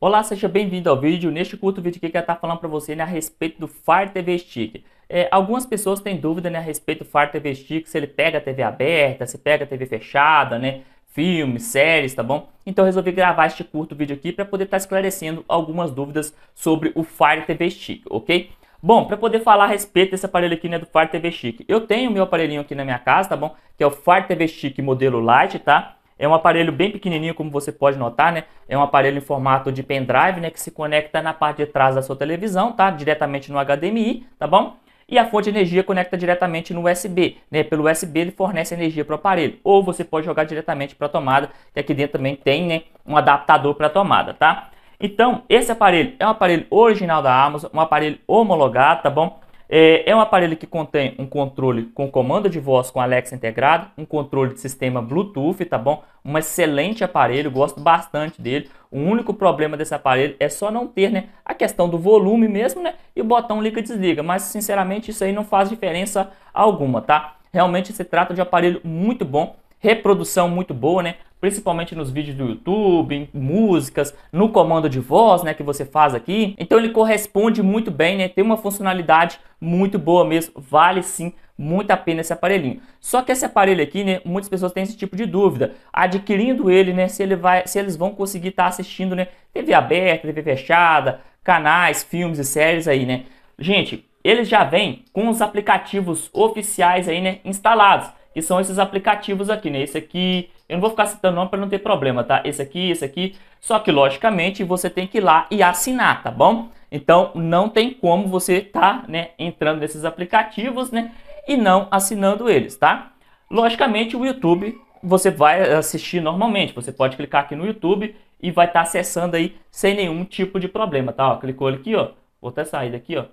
Olá, seja bem-vindo ao vídeo. Neste curto vídeo aqui que eu estar falando para você né, a respeito do Fire TV Stick. É, algumas pessoas têm dúvida né, a respeito do Fire TV Stick, se ele pega TV aberta, se pega TV fechada, né? Filmes, séries, tá bom? Então eu resolvi gravar este curto vídeo aqui para poder estar esclarecendo algumas dúvidas sobre o Fire TV Stick, ok? Bom, para poder falar a respeito desse aparelho aqui, né, do Fire TV Stick, eu tenho o meu aparelhinho aqui na minha casa, tá bom? Que é o Fire TV Stick modelo Lite, tá? É um aparelho bem pequenininho, como você pode notar, né? É um aparelho em formato de pendrive, né? Que se conecta na parte de trás da sua televisão, tá? Diretamente no HDMI, tá bom? E a fonte de energia conecta diretamente no USB, né? Pelo USB ele fornece energia para o aparelho. Ou você pode jogar diretamente para a tomada, que aqui dentro também tem, né? Um adaptador para a tomada, tá? Então, esse aparelho é um aparelho original da Amazon, um aparelho homologado, tá bom? É, é, um aparelho que contém um controle com comando de voz com Alexa integrado, um controle de sistema Bluetooth, tá bom? Um excelente aparelho, gosto bastante dele. O único problema desse aparelho é só não ter, né, a questão do volume mesmo, né, e o botão liga desliga, mas sinceramente isso aí não faz diferença alguma, tá? Realmente se trata de um aparelho muito bom, reprodução muito boa, né? principalmente nos vídeos do YouTube, em músicas, no comando de voz, né, que você faz aqui. Então ele corresponde muito bem, né? Tem uma funcionalidade muito boa mesmo, vale sim muito a pena esse aparelhinho. Só que esse aparelho aqui, né, muitas pessoas têm esse tipo de dúvida. Adquirindo ele, né, se ele vai, se eles vão conseguir estar tá assistindo, né, TV aberta, TV fechada, canais, filmes e séries aí, né? Gente, ele já vem com os aplicativos oficiais aí, né, instalados, que são esses aplicativos aqui, né? Esse aqui, eu não vou ficar citando nome para não ter problema, tá? Esse aqui, esse aqui. Só que, logicamente, você tem que ir lá e assinar, tá bom? Então, não tem como você tá, né, entrando nesses aplicativos, né, e não assinando eles, tá? Logicamente, o YouTube você vai assistir normalmente. Você pode clicar aqui no YouTube e vai estar tá acessando aí sem nenhum tipo de problema, tá? Ó, clicou aqui, ó. Vou até sair daqui, ó.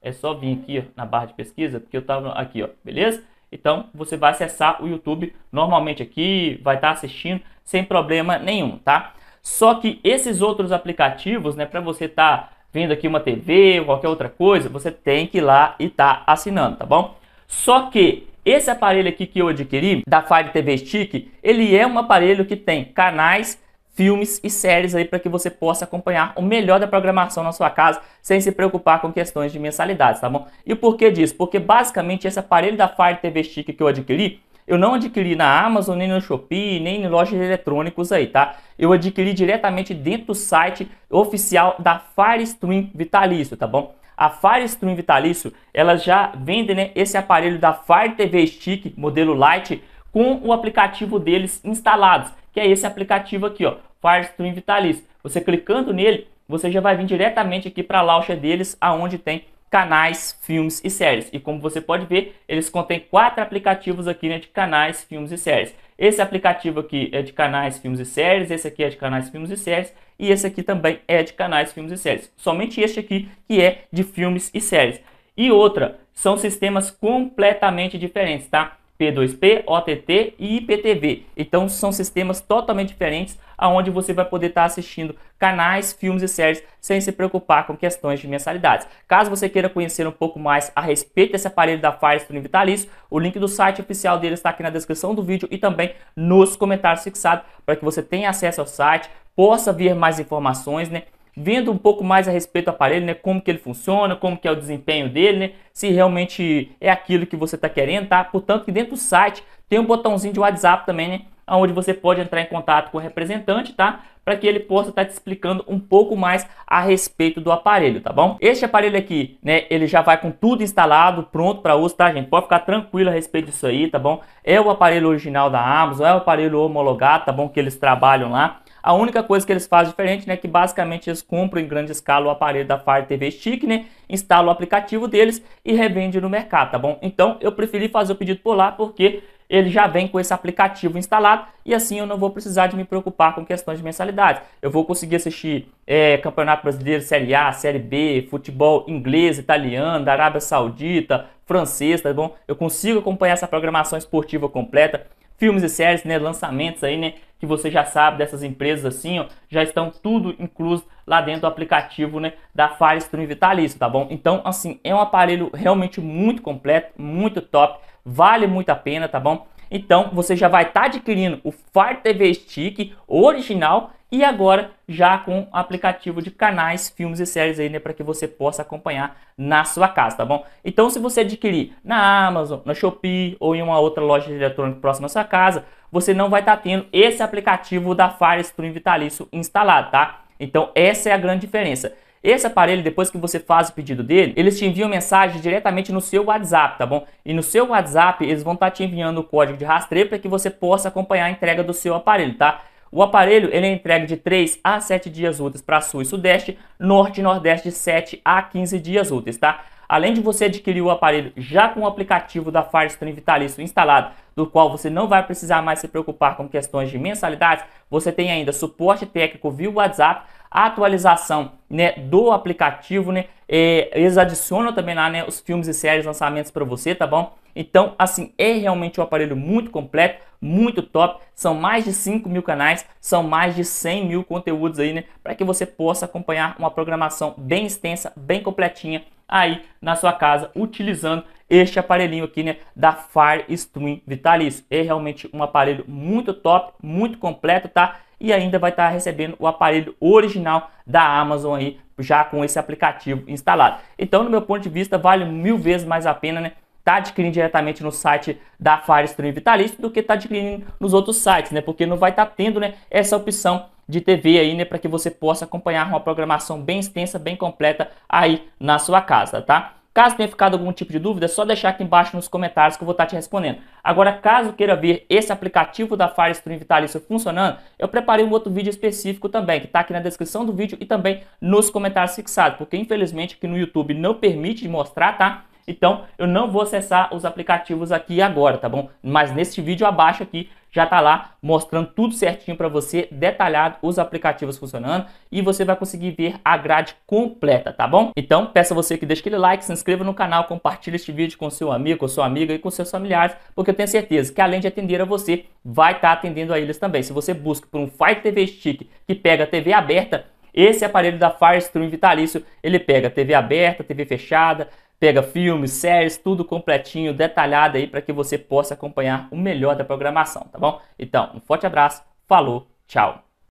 É só vir aqui ó, na barra de pesquisa, porque eu tava aqui, ó. Beleza? Então você vai acessar o YouTube normalmente aqui, vai estar tá assistindo sem problema nenhum, tá? Só que esses outros aplicativos, né, para você estar tá vendo aqui uma TV ou qualquer outra coisa, você tem que ir lá e tá assinando, tá bom? Só que esse aparelho aqui que eu adquiri, da Fire TV Stick, ele é um aparelho que tem canais filmes e séries aí para que você possa acompanhar o melhor da programação na sua casa sem se preocupar com questões de mensalidades, tá bom? E o porquê disso? Porque basicamente esse aparelho da Fire TV Stick que eu adquiri, eu não adquiri na Amazon, nem no Shopee, nem em lojas eletrônicos aí, tá? Eu adquiri diretamente dentro do site oficial da Firestream Vitalício, tá bom? A Firestream Vitalício, ela já vende né, esse aparelho da Fire TV Stick, modelo Lite, com o aplicativo deles instalados, que é esse aplicativo aqui, ó, Firestream Vitalis. Você clicando nele, você já vai vir diretamente aqui para a launcher deles, aonde tem canais, filmes e séries. E como você pode ver, eles contêm quatro aplicativos aqui né, de canais, filmes e séries. Esse aplicativo aqui é de canais, filmes e séries, esse aqui é de canais, filmes e séries, e esse aqui também é de canais, filmes e séries. Somente este aqui que é de filmes e séries. E outra, são sistemas completamente diferentes, tá? P2P, OTT e IPTV. Então são sistemas totalmente diferentes aonde você vai poder estar tá assistindo canais, filmes e séries sem se preocupar com questões de mensalidades. Caso você queira conhecer um pouco mais a respeito desse aparelho da Firestone Vitalis, o link do site oficial dele está aqui na descrição do vídeo e também nos comentários fixados para que você tenha acesso ao site, possa ver mais informações, né? vendo um pouco mais a respeito do aparelho, né? Como que ele funciona, como que é o desempenho dele, né? Se realmente é aquilo que você está querendo, tá? Portanto, que dentro do site tem um botãozinho de WhatsApp também, né? Onde você pode entrar em contato com o representante, tá? Para que ele possa estar tá te explicando um pouco mais a respeito do aparelho, tá bom? Este aparelho aqui, né? Ele já vai com tudo instalado, pronto para uso, tá, gente? Pode ficar tranquilo a respeito disso aí, tá bom? É o aparelho original da Amazon, é o aparelho homologado, tá bom? Que eles trabalham lá. A única coisa que eles fazem diferente, né, que basicamente eles compram em grande escala o aparelho da Fire TV Stick, né, instalam o aplicativo deles e revende no mercado, tá bom? Então, eu preferi fazer o pedido por lá porque ele já vem com esse aplicativo instalado e assim eu não vou precisar de me preocupar com questões de mensalidade. Eu vou conseguir assistir é, Campeonato Brasileiro, Série A, Série B, futebol inglês, italiano, da Arábia Saudita, francês, tá bom? Eu consigo acompanhar essa programação esportiva completa filmes e séries, né, lançamentos aí, né, que você já sabe dessas empresas assim, ó, já estão tudo incluso lá dentro do aplicativo, né, da Fire Stream Vitalício, tá bom? Então, assim, é um aparelho realmente muito completo, muito top, vale muito a pena, tá bom? Então, você já vai estar tá adquirindo o Fire TV Stick original e agora já com aplicativo de canais, filmes e séries aí, né, para que você possa acompanhar na sua casa, tá bom? Então, se você adquirir na Amazon, na Shopee ou em uma outra loja de eletrônico próxima à sua casa, você não vai estar tá tendo esse aplicativo da Fire Stream Vitalício instalado, tá? Então, essa é a grande diferença. Esse aparelho, depois que você faz o pedido dele, eles te enviam mensagem diretamente no seu WhatsApp, tá bom? E no seu WhatsApp, eles vão estar tá te enviando o código de rastreio para que você possa acompanhar a entrega do seu aparelho, tá? O aparelho ele é entregue de 3 a 7 dias úteis para sul e sudeste, norte e nordeste de 7 a 15 dias úteis, tá? Além de você adquirir o aparelho já com o aplicativo da Firestream Vitalício instalado, do qual você não vai precisar mais se preocupar com questões de mensalidades, você tem ainda suporte técnico via WhatsApp, atualização né, do aplicativo, né? eles adicionam também lá né, os filmes e séries lançamentos para você, tá bom? Então, assim, é realmente um aparelho muito completo, muito top. São mais de 5 mil canais, são mais de 100 mil conteúdos aí, né? Para que você possa acompanhar uma programação bem extensa, bem completinha aí na sua casa, utilizando este aparelhinho aqui, né, da Fire Stream Vitalis. É realmente um aparelho muito top, muito completo, tá? E ainda vai estar tá recebendo o aparelho original da Amazon aí, já com esse aplicativo instalado. Então, no meu ponto de vista, vale mil vezes mais a pena, né, tá adquirindo diretamente no site da Firestream Vitalício do que tá adquirindo nos outros sites, né? Porque não vai estar tá tendo né, essa opção de TV aí, né? Para que você possa acompanhar uma programação bem extensa, bem completa aí na sua casa, tá? Caso tenha ficado algum tipo de dúvida, é só deixar aqui embaixo nos comentários que eu vou estar tá te respondendo. Agora, caso queira ver esse aplicativo da Firestream Vitalício funcionando, eu preparei um outro vídeo específico também, que está aqui na descrição do vídeo e também nos comentários fixados, porque infelizmente aqui no YouTube não permite mostrar, tá? Então, eu não vou acessar os aplicativos aqui agora, tá bom? Mas neste vídeo abaixo aqui já tá lá mostrando tudo certinho para você, detalhado os aplicativos funcionando e você vai conseguir ver a grade completa, tá bom? Então, peço a você que deixe aquele like, se inscreva no canal, compartilhe este vídeo com seu amigo, com sua amiga e com seus familiares, porque eu tenho certeza que além de atender a você, vai estar tá atendendo a eles também. Se você busca por um Fire TV Stick que pega TV aberta, esse aparelho da Firestream Vitalício, ele pega TV aberta, TV fechada, pega filmes, séries, tudo completinho, detalhado aí para que você possa acompanhar o melhor da programação, tá bom? Então, um forte abraço, falou, tchau.